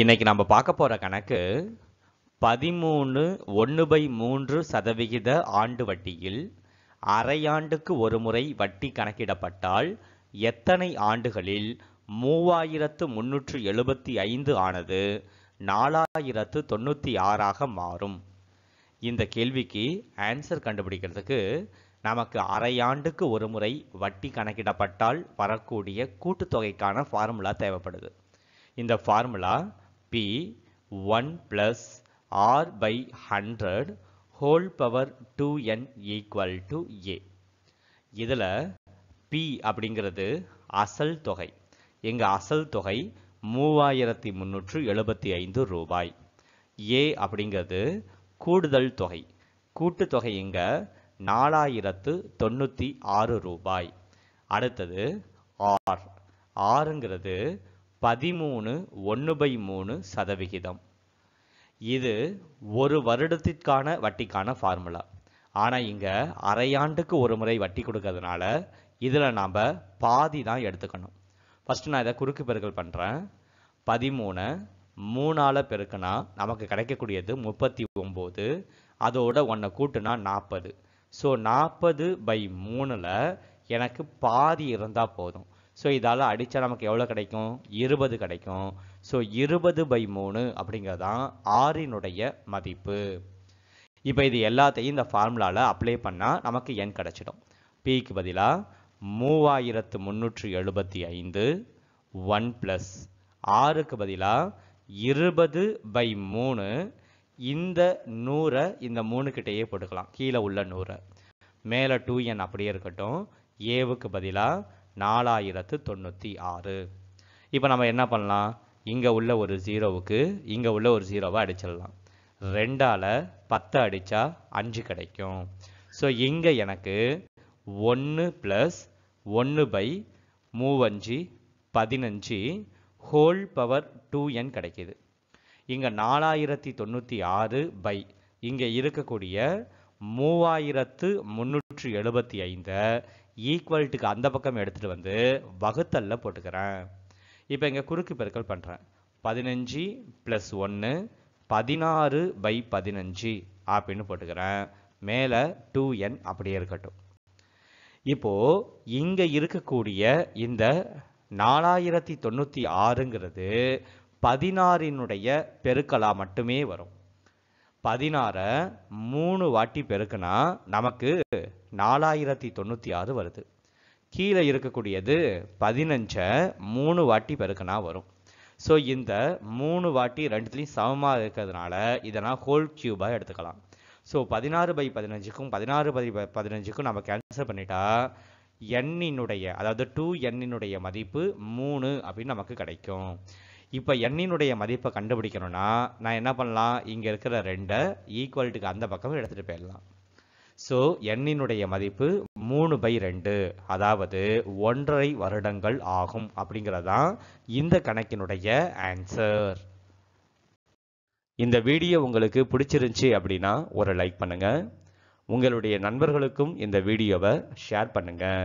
இன்னைக்கு நம்ம பார்க்க போகிற கணக்கு பதிமூணு ஒன்று பை மூன்று சதவிகித ஆண்டு வட்டியில் அரையாண்டுக்கு ஒரு முறை வட்டி கணக்கிடப்பட்டால் எத்தனை ஆண்டுகளில் மூவாயிரத்து முன்னூற்று எழுபத்தி ஐந்து ஆனது நாலாயிரத்து தொண்ணூற்றி ஆறாக மாறும் இந்த கேள்விக்கு ஆன்சர் கண்டுபிடிக்கிறதுக்கு நமக்கு அரையாண்டுக்கு ஒரு முறை வட்டி கணக்கிடப்பட்டால் வரக்கூடிய கூட்டுத்தொகைக்கான ஃபார்முலா தேவைப்படுது இந்த formula P one plus R by hundred whole power two N equal to A இதில் பி அப்படிங்கிறது அசல் தொகை எங்கள் அசல் தொகை 3375 முந்நூற்று எழுபத்தி ஐந்து ரூபாய் ஏ அப்படிங்கிறது கூடுதல் தொகை கூட்டுத்தொகை இங்கே நாலாயிரத்து தொண்ணூற்றி ஆறு ரூபாய் அடுத்தது ஆர் ஆறுங்கிறது பதிமூணு ஒன்று பை மூணு சதவிகிதம் இது ஒரு வருடத்திற்கான வட்டிக்கான ஃபார்முலா ஆனால் இங்கே அரையாண்டுக்கு ஒரு முறை வட்டி கொடுக்கறதுனால இதில் நாம் பாதி தான் எடுத்துக்கணும் ஃபஸ்ட்டு நான் இதை குறுக்கு பெருக்கல் பண்ணுறேன் பதிமூணு மூணால் பெருக்கினா நமக்கு கிடைக்கக்கூடியது முப்பத்தி ஒம்பது அதோட ஒன்றை கூட்டுனா நாற்பது ஸோ நாற்பது பை மூணில் எனக்கு பாதி இருந்தால் போதும் ஸோ இதால் அடித்தா நமக்கு எவ்வளோ கிடைக்கும் இருபது கிடைக்கும் ஸோ இருபது பை மூணு அப்படிங்கிறது தான் ஆறினுடைய மதிப்பு இப்போ இது எல்லாத்தையும் இந்த ஃபார்முலாவில் அப்ளை பண்ணால் நமக்கு எண் கிடச்சிடும் பிக்கு பதிலாக மூவாயிரத்து முந்நூற்று எழுபத்தி ஐந்து ஒன் ப்ளஸ் ஆறுக்கு பதிலாக இருபது பை மூணு இந்த நூறை இந்த மூணுக்கிட்டேயே போட்டுக்கலாம் கீழே உள்ள நூறை மேலே டூ என் அப்படியே இருக்கட்டும் ஏவுக்கு பதிலாக நாலாயிரத்து தொண்ணூற்றி ஆறு இப்போ நம்ம என்ன பண்ணலாம் இங்கே உள்ள ஒரு ஜீரோவுக்கு இங்கே உள்ள ஒரு ஜீரோவை அடிச்சிடலாம் ரெண்டால் பத்து அடித்தா அஞ்சு கிடைக்கும் ஸோ இங்கே எனக்கு ஒன்று ப்ளஸ் ஒன்று பை மூவஞ்சு பதினஞ்சு ஹோல் பவர் டூ என் கிடைக்கிது இங்கே நாலாயிரத்தி தொண்ணூற்றி ஆறு பை இங்கே இருக்கக்கூடிய மூவாயிரத்து முந்நூற்று எழுபத்தி ஐந்தை ஈக்குவல்ட்டுக்கு அந்த பக்கம் எடுத்துகிட்டு வந்து வகுத்தலில் போட்டுக்கிறேன் இப்போ இங்கே குறுக்கு பெருக்கல் பண்ணுறேன் பதினஞ்சு ப்ளஸ் ஒன்று பதினாறு பை பதினஞ்சு அப்படின்னு போட்டுக்கிறேன் மேலே டூ என் அப்படியே இருக்கட்டும் இப்போது இங்கே இருக்கக்கூடிய இந்த நாலாயிரத்தி தொண்ணூற்றி ஆறுங்கிறது பதினாறினுடைய பெருக்கலாக மட்டுமே வரும் பதினாறை மூணு வாட்டி பெருக்குனா நமக்கு நாலாயிரத்தி தொண்ணூற்றி ஆறு வருது கீழே இருக்கக்கூடியது பதினஞ்சை மூணு வாட்டி பெருக்குனா வரும் ஸோ இந்த மூணு வாட்டி ரெண்டுத்துலேயும் சமமாக இருக்கிறதுனால இதெல்லாம் ஹோல் கியூபாக எடுத்துக்கலாம் ஸோ பதினாறு பை பதினஞ்சுக்கும் பதினாறு பை பதினஞ்சுக்கும் நம்ம கேன்சல் பண்ணிட்டா எண்ணினுடைய அதாவது டூ எண்ணினுடைய மதிப்பு மூணு அப்படின்னு நமக்கு கிடைக்கும் இப்போ எண்ணினுடைய மதிப்பை கண்டுபிடிக்கணும்னா நான் என்ன பண்ணலாம் இங்கே இருக்கிற ரெண்டை ஈக்குவல்ட்டுக்கு அந்த பக்கம் எடுத்துகிட்டு போயிடலாம் ஸோ எண்ணினுடைய மதிப்பு மூணு பை ரெண்டு அதாவது ஒன்றரை வருடங்கள் ஆகும் அப்படிங்கிறதான் இந்த கணக்கினுடைய ஆன்சர் இந்த வீடியோ உங்களுக்கு பிடிச்சிருந்துச்சி அப்படின்னா ஒரு லைக் பண்ணுங்கள் உங்களுடைய நண்பர்களுக்கும் இந்த வீடியோவை ஷேர் பண்ணுங்கள்